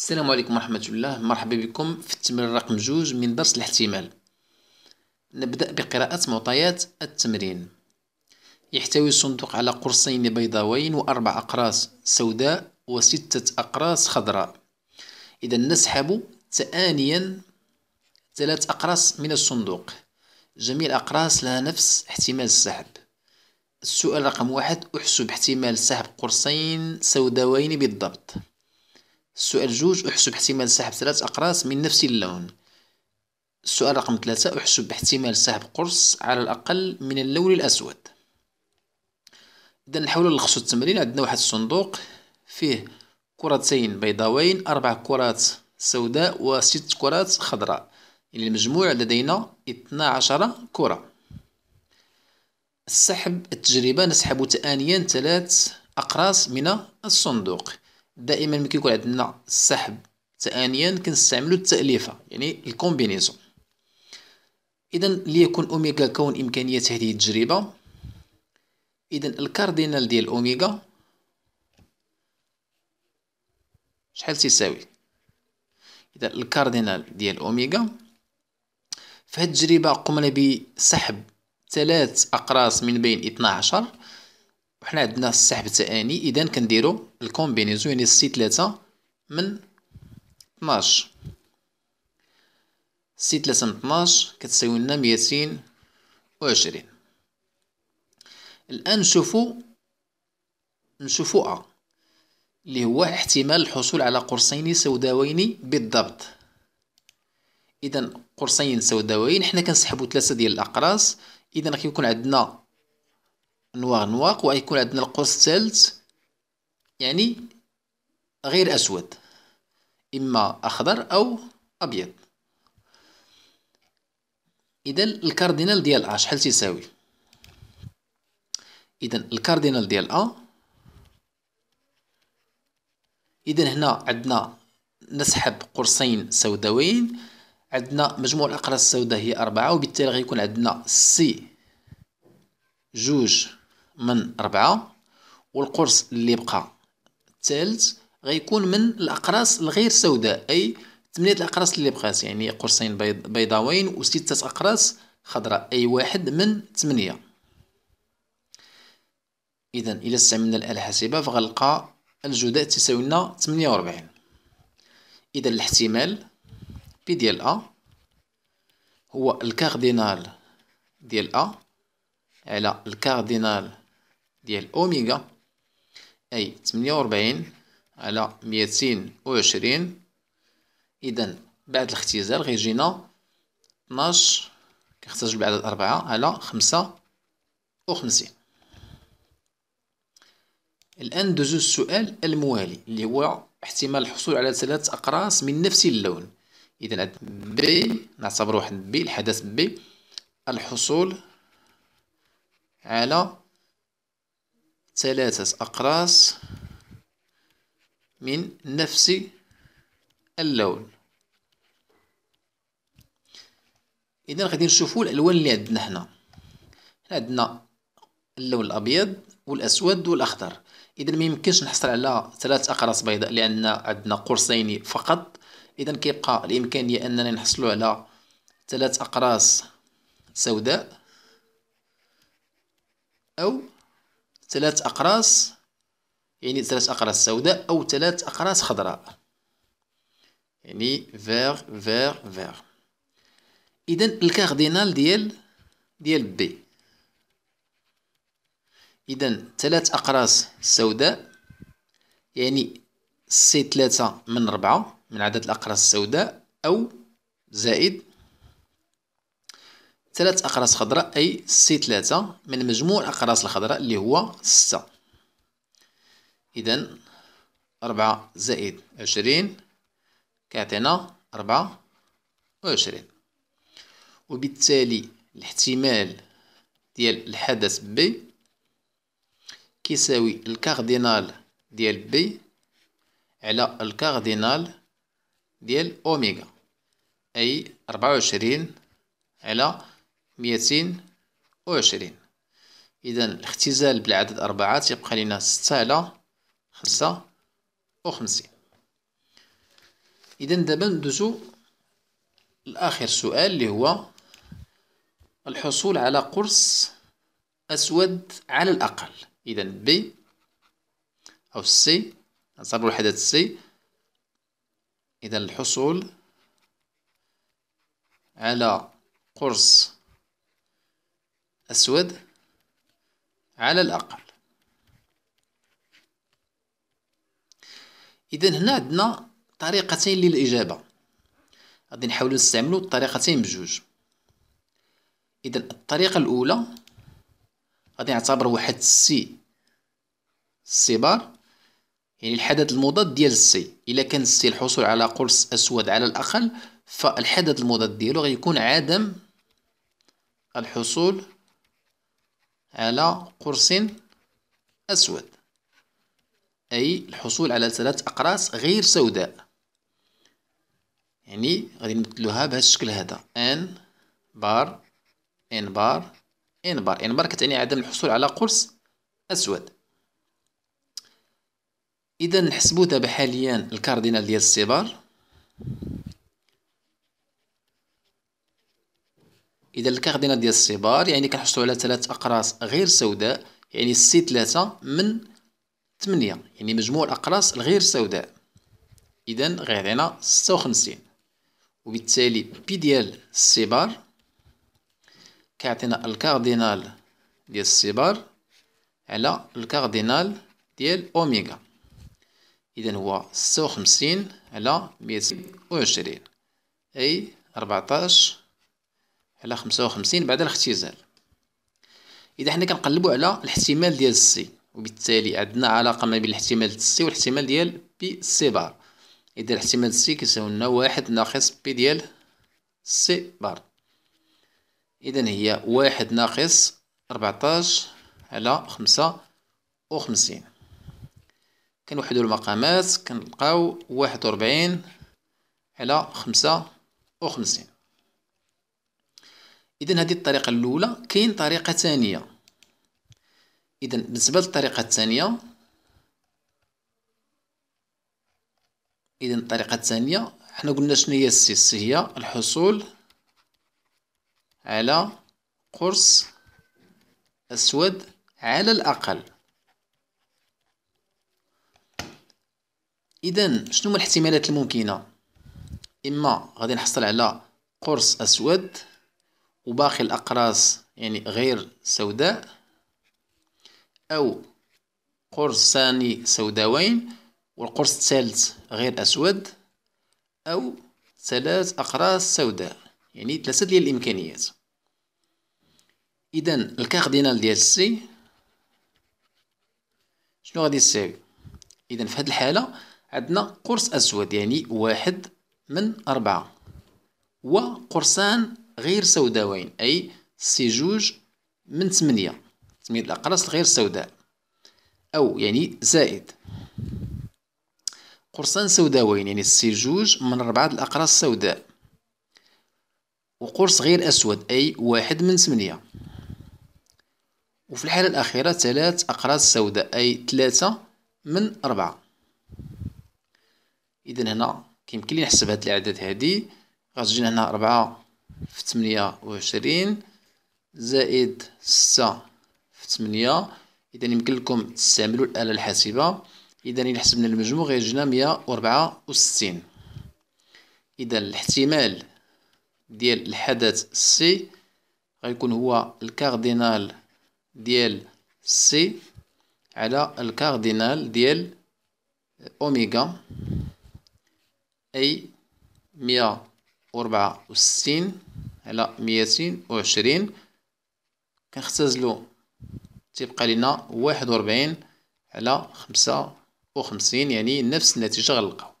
السلام عليكم ورحمة الله مرحبا بكم في التمرين رقم جوج من درس الاحتمال نبدأ بقراءة معطيات التمرين يحتوي الصندوق على قرصين بيضاوين وأربع أقراص سوداء وستة أقراص خضراء إذا نسحب تآنيا ثلاث أقراص من الصندوق جميع الأقراص لها نفس احتمال السحب السؤال رقم واحد احسب احتمال سحب قرصين سوداوين بالضبط السؤال جوج احسب احتمال سحب ثلاث أقراص من نفس اللون السؤال رقم ثلاثة احسب احتمال سحب قرص على الأقل من اللون الأسود إذا نحاول نلخصو التمرين عندنا واحد الصندوق فيه كرتين بيضاوين أربع كرات سوداء وست كرات خضراء يعني المجموع لدينا 12 كرة السحب التجربة نسحب ثانيا ثلاث أقراص من الصندوق دائما ملي كيكون عندنا السحب ثانيا كنستعملو التأليفة يعني الكومبينيزون إذا ليكون أوميغا كون إمكانية هذه التجربة إذا الكاردينال ديال أوميغا شحال تساوي إذا الكاردينال ديال أوميغا في التجربة قمنا بسحب ثلاث أقراص من بين 12 وحنا عندنا السحب التاني اذا كنديرو الكومبينيزون يعني سي تلاتة من طناش سي تلاتة من طناش كتساوي لنا ميتين وعشرين الان نشوفو نشوفو ا اللي هو احتمال الحصول على قرصين سوداوين بالضبط اذا قرصين سوداوين حنا كنسحبو ثلاثه ديال الاقراص اذا كيكون عندنا نواغ نواق ويكون عندنا القوس الثالث يعني غير أسود إما أخضر أو أبيض إذا الكاردينال ديال أ شحال تيساوي إذا الكاردينال ديال أ إذا هنا عندنا نسحب قرصين سوداوين عندنا مجموع الأقراص السوداء هي أربعة وبالتالي غيكون عندنا سي جوج من ربعة والقرص اللي بقى الثالث غيكون من الأقراص الغير سوداء أي ثمانية الأقراص اللي بقات يعني قرصين بيضاوين وستة أقراص خضراء أي واحد من ثمانية إذا الى استعملنا الآلة الحاسبة فغنلقى الجداء تساوي لنا 48 إذا الاحتمال بي ديال أ هو الكاردينال ديال أ على الكاردينال ديال أوميغا أي تمنية وربعين على ميتين وعشرين إذا بعد الاختزال غيجينا طناش كنختزل بعدد أربعة على خمسة وخمسين الآن ندوزو السؤال الموالي اللي هو احتمال الحصول على ثلاث أقراص من نفس اللون إذا بي نعتبر واحد بي الحدث بي الحصول على ثلاثة أقراص من نفس اللون إذا غادي نشوفوا الألوان اللي عندنا حنا عندنا اللون الأبيض والأسود والأخضر إذا ما يمكنش نحصل على ثلاث أقراص بيضاء لأن عندنا قرصين فقط إذا كيبقى الإمكانية أننا نحصلوا على ثلاث أقراص سوداء أو ثلاث أقراص يعني ثلاث أقراص سوداء أو ثلاث أقراص خضراء يعني فيغ فيغ فيغ إذا الكاردينال ديال ديال بي إذا ثلاث أقراص سوداء يعني سي ثلاثة من ربعة من عدد الأقراص السوداء أو زائد ثلاث أقراص خضراء أي سي ثلاثة من مجموع الأقراص الخضراء اللي هو ستة إذا أربعة زائد عشرين كيعطينا أربعة وعشرين وبالتالي الاحتمال ديال الحدث بي كيساوي الكاردينال ديال بي على الكاردينال ديال أوميغا أي أربعة وعشرين على ميتين وعشرين إذا الاختزال بالعدد أربعة يبقى لنا ستة على خمسة وخمسين إذا دابا ندوزو لآخر سؤال اللي هو الحصول على قرص أسود على الأقل إذا بي أو سي نصبر الحدث سي إذا الحصول على قرص أسود على الأقل إذا هنا عندنا طريقتين للإجابة غادي نحاولو نستعملو الطريقتين بجوج إذا الطريقة الأولى غادي نعتبر واحد السي بار يعني الحدث المضاد ديال السي إلا كان السي الحصول على قرص أسود على الأقل فالحدث المضاد ديالو غيكون عدم الحصول على قرص أسود أي الحصول على ثلاث أقراص غير سوداء يعني غادي نمثلوها بهذا الشكل هذا ان بار ان بار ان بار ان بار كتعني عدم الحصول على قرص أسود إذا نحسبو دابا حاليا الكاردينال ديال السي بار اذا الكاردينال ديال بار يعني كنحصلوا على ثلاث اقراص غير سوداء يعني السي 3 من 8 يعني مجموع الاقراص الغير سوداء اذا غير هنا ستة وخمسين وبالتالي بي ديال بار كيعطينا الكاردينال ديال بار على الكاردينال ديال اوميغا اذا هو ستة وخمسين على ميتين وعشرين اي 14 على خمسة وخمسين بعد الاختزال إذا حنا كنقلبو على الاحتمال ديال السي وبالتالي عندنا علاقة ما بين الاحتمال ديال السي والاحتمال ديال بي سي بار إذا الاحتمال السي كيساوي لنا واحد ناقص بي ديال سي بار إذا هي واحد ناقص ربعتاش على خمسة وخمسين كنوحدو المقامات كنلقاو واحد وربعين على خمسة وخمسين اذا هذه الطريقه الاولى كاين طريقه ثانيه اذا بالنسبه للطريقه الثانيه اذا الطريقه الثانيه حنا قلنا شنو هي السي هي الحصول على قرص اسود على الاقل اذا شنو هما الاحتمالات الممكنه اما غادي نحصل على قرص اسود وباقي الأقراص يعني غير سوداء أو قرص ثاني سوداوين والقرص الثالث غير أسود أو ثلاث أقراص سوداء يعني ثلاثة ديال الإمكانيات إذا الكاردينال ديال سي شنو غادي يساوي إذا في هذه الحالة عندنا قرص أسود يعني واحد من أربعة وقرصان غير سوداوين أي سي جوج من ثمانية ثمانية الأقراص الغير سوداء أو يعني زائد قرصان سوداوين يعني سي جوج من أربعة الأقراص السوداء وقرص غير أسود أي واحد من ثمانية وفي الحالة الأخيرة ثلاث أقراص سوداء أي ثلاثة من أربعة إذا هنا كيمكن لي نحسب هاد الأعداد هادي غتجينا هنا ربعة في تمنية وعشرين زائد ستة في تمنية إذا يمكن لكم تستعملوا الآلة الحاسبة إذا إلا حسبنا المجموع غيجينا مية وربعة وستين إذا الاحتمال ديال الحدث سي غيكون هو الكاردينال ديال سي على الكاردينال ديال أوميغا أي مية وربعة وستين على ميتين وعشرين كنختزلو تيبقى لينا واحد وربعين على خمسة وخمسين يعني نفس النتيجة غنلقاو